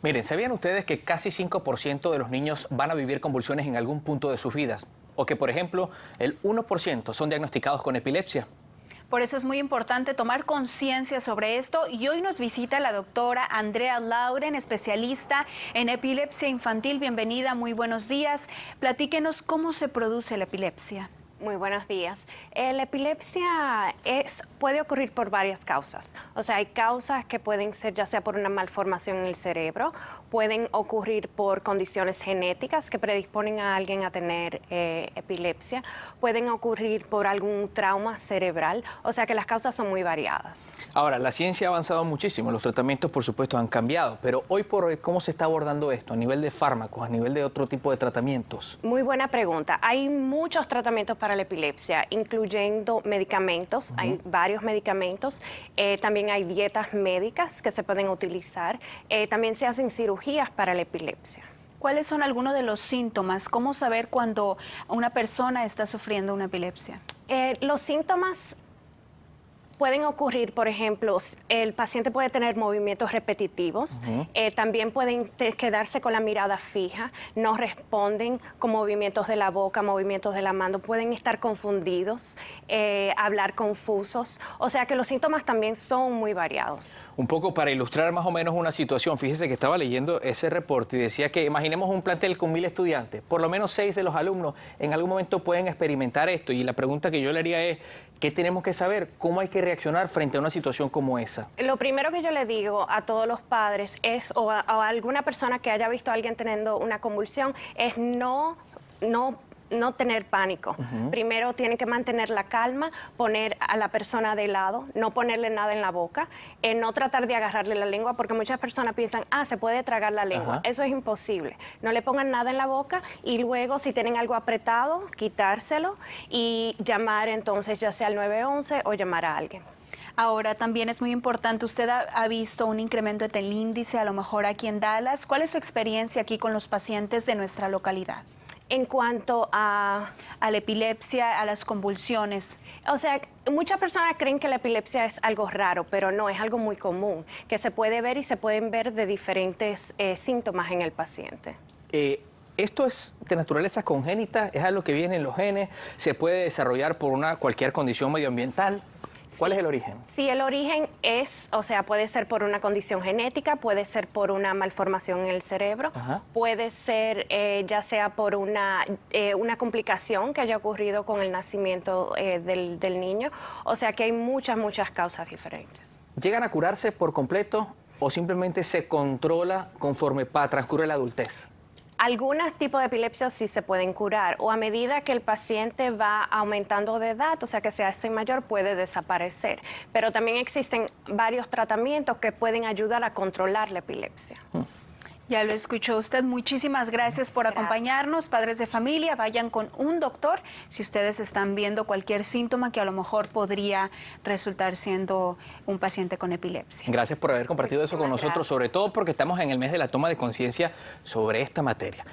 Miren, ¿sabían ustedes que casi 5% de los niños van a vivir convulsiones en algún punto de sus vidas? O que, por ejemplo, el 1% son diagnosticados con epilepsia. Por eso es muy importante tomar conciencia sobre esto y hoy nos visita la doctora Andrea Lauren, especialista en epilepsia infantil. Bienvenida, muy buenos días. Platíquenos cómo se produce la epilepsia. Muy buenos días. Eh, la epilepsia es, puede ocurrir por varias causas. O sea, hay causas que pueden ser ya sea por una malformación en el cerebro, pueden ocurrir por condiciones genéticas que predisponen a alguien a tener eh, epilepsia, pueden ocurrir por algún trauma cerebral. O sea que las causas son muy variadas. Ahora, la ciencia ha avanzado muchísimo, los tratamientos por supuesto han cambiado, pero hoy por hoy, ¿cómo se está abordando esto a nivel de fármacos, a nivel de otro tipo de tratamientos? Muy buena pregunta. Hay muchos tratamientos para la epilepsia, incluyendo medicamentos, hay varios medicamentos, eh, también hay dietas médicas que se pueden utilizar, eh, también se hacen cirugías para la epilepsia. ¿Cuáles son algunos de los síntomas? ¿Cómo saber cuando una persona está sufriendo una epilepsia? Eh, los síntomas pueden ocurrir, por ejemplo, el paciente puede tener movimientos repetitivos, eh, también pueden quedarse con la mirada fija, no responden con movimientos de la boca, movimientos de la mano, pueden estar confundidos, eh, hablar confusos, o sea que los síntomas también son muy variados. Un poco para ilustrar más o menos una situación, fíjese que estaba leyendo ese reporte y decía que imaginemos un plantel con mil estudiantes, por lo menos seis de los alumnos en algún momento pueden experimentar esto y la pregunta que yo le haría es, ¿qué tenemos que saber? ¿Cómo hay que reaccionar frente a una situación como esa? Lo primero que yo le digo a todos los padres es, o a, alguna persona que haya visto a alguien teniendo una convulsión, es no no no tener pánico. Primero tienen que mantener la calma, poner a la persona de lado, no ponerle nada en la boca, eh, no tratar de agarrarle la lengua, porque muchas personas piensan, ah, se puede tragar la lengua. Eso es imposible. No le pongan nada en la boca y luego si tienen algo apretado, quitárselo y llamar entonces ya sea al 911 o llamar a alguien. Ahora también es muy importante, usted ha, visto un incremento del índice a lo mejor aquí en Dallas. ¿Cuál es su experiencia aquí con los pacientes de nuestra localidad? en cuanto a... A la epilepsia, a las convulsiones. O sea, muchas personas creen que la epilepsia es algo raro, pero no, es algo muy común, que se puede ver y se pueden ver de diferentes eh, síntomas en el paciente. Eh, esto es de naturaleza congénita, es algo que viene en los genes, se puede desarrollar por una, cualquier condición medioambiental. ¿Cuál es el origen? Sí, el origen es, o sea, puede ser por una condición genética, puede ser por una malformación en el cerebro, puede ser eh, ya sea por eh, una, complicación que haya ocurrido con el nacimiento eh, del, del niño. O sea que hay muchas, muchas causas diferentes. ¿Llegan a curarse por completo o simplemente se controla conforme transcurre la adultez? algunos tipos de epilepsia sí se pueden curar o a medida que el paciente va aumentando de edad, o sea que sea este mayor, puede desaparecer. Pero también existen varios tratamientos que pueden ayudar a controlar la epilepsia. Mm. Ya lo escuchó usted. Muchísimas gracias por acompañarnos. Padres de familia, vayan con un doctor si ustedes están viendo cualquier síntoma que a lo mejor podría resultar siendo un paciente con epilepsia. Gracias por haber compartido eso con nosotros, sobre todo porque estamos en el mes de la toma de conciencia sobre esta materia.